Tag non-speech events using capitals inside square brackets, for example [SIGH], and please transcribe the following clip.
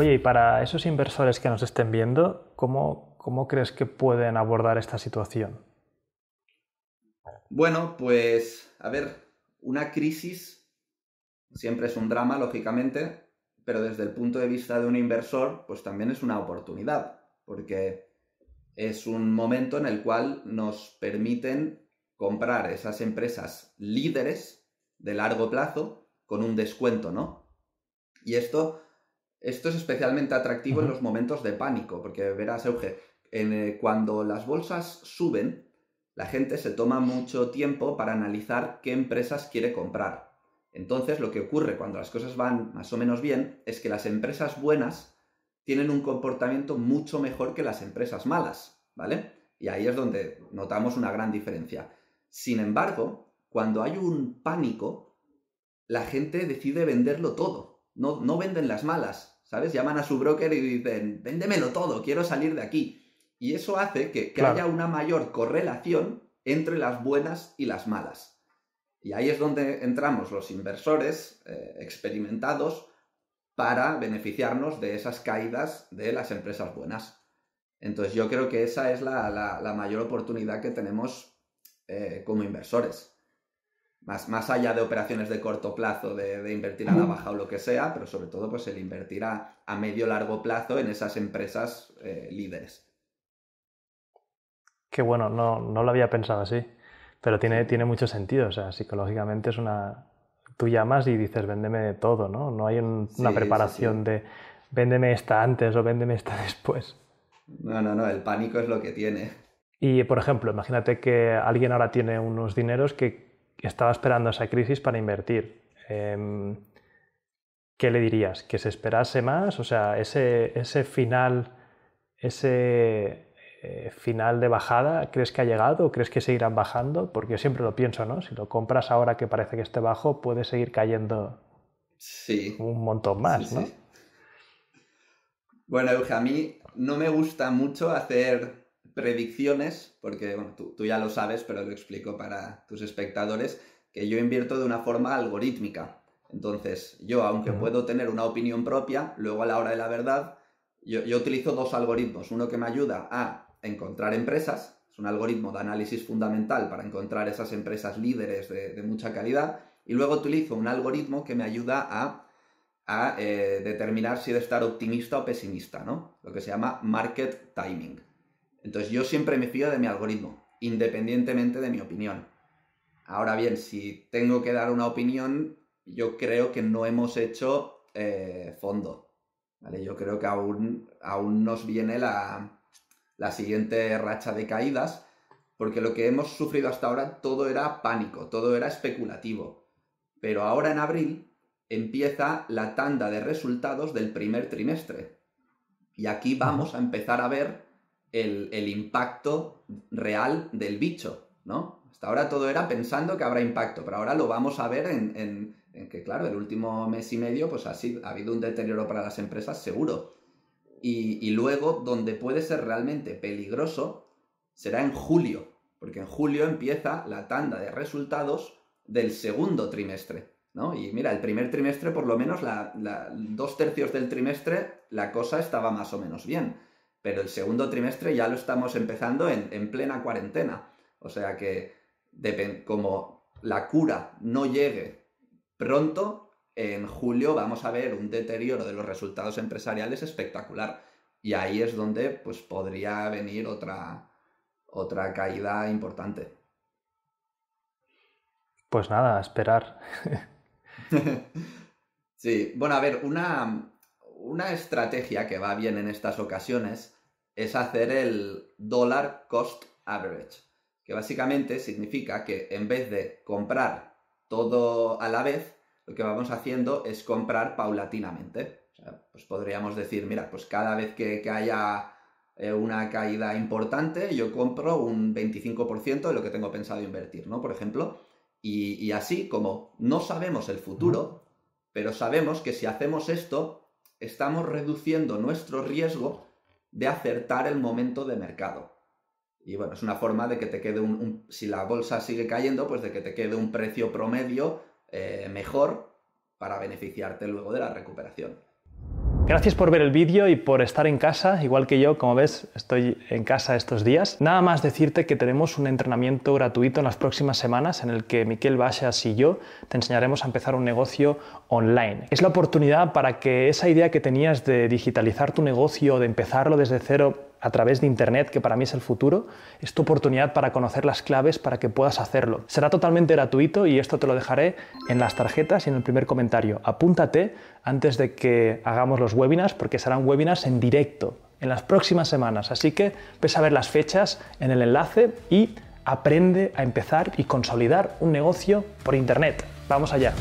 Oye, y para esos inversores que nos estén viendo, ¿cómo, cómo crees que pueden abordar esta situación? Bueno, pues, a ver, una crisis siempre es un drama, lógicamente, pero desde el punto de vista de un inversor, pues también es una oportunidad, porque es un momento en el cual nos permiten comprar esas empresas líderes de largo plazo con un descuento, ¿no? Y esto esto es especialmente atractivo en los momentos de pánico, porque verás, Euge, eh, cuando las bolsas suben, la gente se toma mucho tiempo para analizar qué empresas quiere comprar. Entonces, lo que ocurre cuando las cosas van más o menos bien es que las empresas buenas tienen un comportamiento mucho mejor que las empresas malas, ¿vale? Y ahí es donde notamos una gran diferencia. Sin embargo, cuando hay un pánico, la gente decide venderlo todo. no venden las malas, ¿sabes? Llaman a su broker y dicen, véndemelo todo, quiero salir de aquí. Y eso hace que, haya una mayor correlación entre las buenas y las malas. Y ahí es donde entramos los inversores eh, experimentados para beneficiarnos de esas caídas de las empresas buenas. Entonces yo creo que esa es la, mayor oportunidad que tenemos eh, como inversores más, más allá de operaciones de corto plazo, de, invertir a la baja o lo que sea, pero sobre todo pues el invertir a, medio largo plazo en esas empresas eh, líderes. Qué bueno, no, no, lo había pensado así, pero tiene, tiene mucho sentido, o sea, psicológicamente es una... Tú llamas y dices, véndeme de todo, ¿no? No hay una preparación de, véndeme esta antes o véndeme esta [LAUGHS] después. No, no, no, el pánico es lo que tiene. Y, por ejemplo, imagínate que alguien ahora tiene unos dineros que estaba esperando esa crisis para invertir. Em, ¿Qué le dirías? ¿Que se esperase más? O sea, ese, ese final, ese eh, final de bajada, ¿crees que ha llegado? ¿O ¿Crees que seguirán bajando? Porque yo siempre lo pienso, ¿no? Si lo compras ahora que parece que esté bajo, puede seguir cayendo sí. un montón más, ¿no? Bueno, Euge, a mí no me gusta mucho hacer predicciones, porque tú, ya lo sabes, pero lo explico para tus espectadores, que yo invierto de una forma algorítmica. Entonces, yo, aunque puedo tener una opinión propia, luego a la hora de la verdad, yo, utilizo dos algoritmos. Uno que me ayuda a encontrar empresas, es un algoritmo de análisis fundamental para encontrar esas empresas líderes de, mucha calidad, y luego utilizo un algoritmo que me ayuda a eh, determinar si de estar optimista o pesimista, Lo que se llama market timing. Entonces yo siempre me fío de mi algoritmo, independientemente de mi opinión. Ahora bien, si tengo que dar una opinión, yo creo que no hemos hecho eh, fondo. ¿vale? Yo creo que aún, aún nos viene la siguiente racha de caídas, porque lo que hemos sufrido hasta ahora todo era pánico, todo era especulativo. Pero ahora en abril empieza la tanda de resultados del primer trimestre. Y aquí vamos a empezar a ver el, impacto real del bicho, ¿no? Hasta ahora todo era pensando que habrá impacto, pero ahora lo vamos a ver en, que, claro, el último mes y medio, pues así, ha habido un deterioro para las empresas seguro. Y, luego, donde puede ser realmente peligroso, será en julio, porque en julio empieza la tanda de resultados del segundo trimestre. ¿no? Y mira, el primer trimestre, por lo menos, dos tercios del trimestre, la cosa estaba más o menos bien pero el segundo trimestre ya lo estamos empezando en, plena cuarentena. O sea que como la cura no llegue pronto, en julio vamos a ver un deterioro de los resultados empresariales espectacular. Y ahí es donde pues, podría venir otra, otra caída importante. Pues nada, a esperar. [LAUGHS] sí, bueno, a ver, una, una estrategia que va bien en estas ocasiones es hacer el Dollar cost average, que básicamente significa que en vez de comprar todo a la vez, lo que vamos haciendo es comprar paulatinamente. pues podríamos decir, mira, pues cada vez que, haya eh, una caída importante, yo compro un 25% de lo que tengo pensado invertir, ¿no? Por ejemplo. y, así como no sabemos el futuro, pero sabemos que si hacemos esto, estamos reduciendo nuestro riesgo de acertar el momento de mercado. Y bueno, es una forma de que te quede un, si la bolsa sigue cayendo, pues de que te quede un precio promedio eh, mejor para beneficiarte luego de la recuperación. Gracias por ver el vídeo y por estar en casa, igual que yo, como ves, estoy en casa estos días. Nada más decirte que tenemos un entrenamiento gratuito en las próximas semanas en el que Miquel Bachas y yo te enseñaremos a empezar un negocio online. Es la oportunidad para que esa idea que tenías de digitalizar tu negocio, de empezarlo desde cero, a través de Internet, que para mí es el futuro, es tu oportunidad para conocer las claves para que puedas hacerlo. Será totalmente gratuito y esto te lo dejaré en las tarjetas y en el primer comentario. Apúntate antes de que hagamos los webinars porque serán webinars en directo en las próximas semanas. Así que ves a ver las fechas en el enlace y aprende a empezar y consolidar un negocio por Internet. Vamos allá.